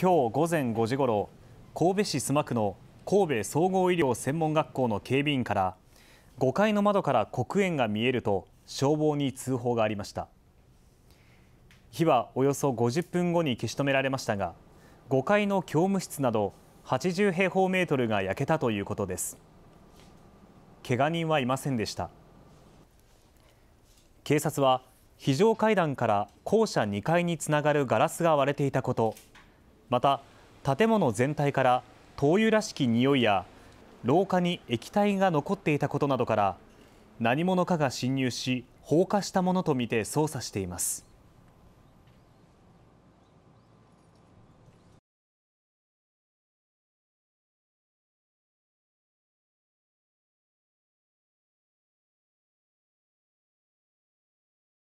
今日午前5時ごろ神戸市須磨区の神戸総合医療専門学校の警備員から5階の窓から黒煙が見えると消防に通報がありました火はおよそ50分後に消し止められましたが5階の教務室など80平方メートルが焼けたということです怪我人はいませんでした警察は非常階段から校舎2階につながるガラスが割れていたことまた建物全体から灯油らしき匂いや廊下に液体が残っていたことなどから何者かが侵入し放火したものとみて捜査しています。